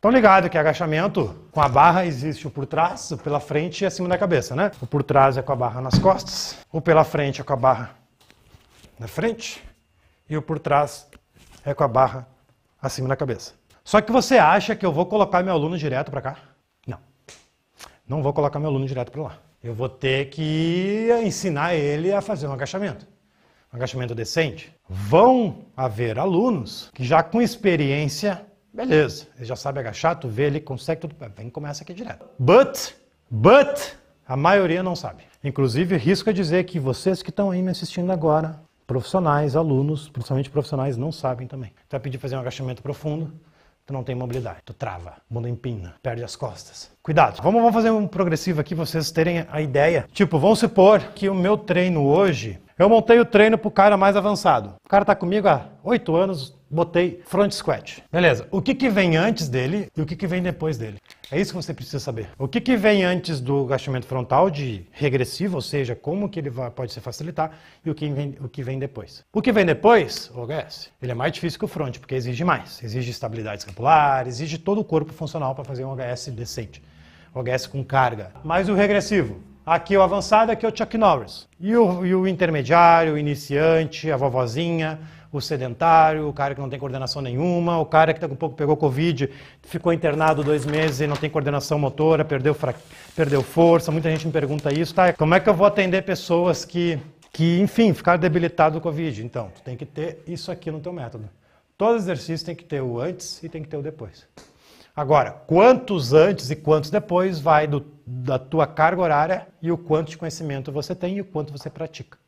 Estão ligados que agachamento com a barra existe o por trás, o pela frente e acima da cabeça, né? O por trás é com a barra nas costas, o pela frente é com a barra na frente e o por trás é com a barra acima da cabeça. Só que você acha que eu vou colocar meu aluno direto para cá? Não. Não vou colocar meu aluno direto para lá. Eu vou ter que ensinar ele a fazer um agachamento. Um agachamento decente. Vão haver alunos que já com experiência Beleza, ele já sabe agachar, tu vê, ele consegue tudo. Vem e começa aqui direto. But, but, a maioria não sabe. Inclusive, risco é dizer que vocês que estão aí me assistindo agora, profissionais, alunos, principalmente profissionais, não sabem também. Tu vai pedir fazer um agachamento profundo, tu não tem mobilidade, tu trava, mundo empina, perde as costas. Cuidado. Vamos, vamos fazer um progressivo aqui, vocês terem a ideia. Tipo, vamos supor que o meu treino hoje, eu montei o treino pro cara mais avançado. O cara tá comigo há oito anos, botei front squat. Beleza, o que, que vem antes dele e o que, que vem depois dele? É isso que você precisa saber. O que, que vem antes do agachamento frontal de regressivo, ou seja, como que ele vai, pode se facilitar, e o que, vem, o que vem depois. O que vem depois, o OGS, ele é mais difícil que o front, porque exige mais. Exige estabilidade escapular, exige todo o corpo funcional para fazer um OGS decente. OGS com carga. Mas o regressivo, Aqui o avançado, aqui é é o Chuck Norris. E o, e o intermediário, o iniciante, a vovozinha, o sedentário, o cara que não tem coordenação nenhuma, o cara que daqui um pouco pegou Covid, ficou internado dois meses e não tem coordenação motora, perdeu, fra... perdeu força. Muita gente me pergunta isso, tá? Como é que eu vou atender pessoas que, que enfim, ficaram debilitadas do Covid? Então, tu tem que ter isso aqui no teu método. Todo exercício tem que ter o antes e tem que ter o depois. Agora, quantos antes e quantos depois vai do, da tua carga horária e o quanto de conhecimento você tem e o quanto você pratica.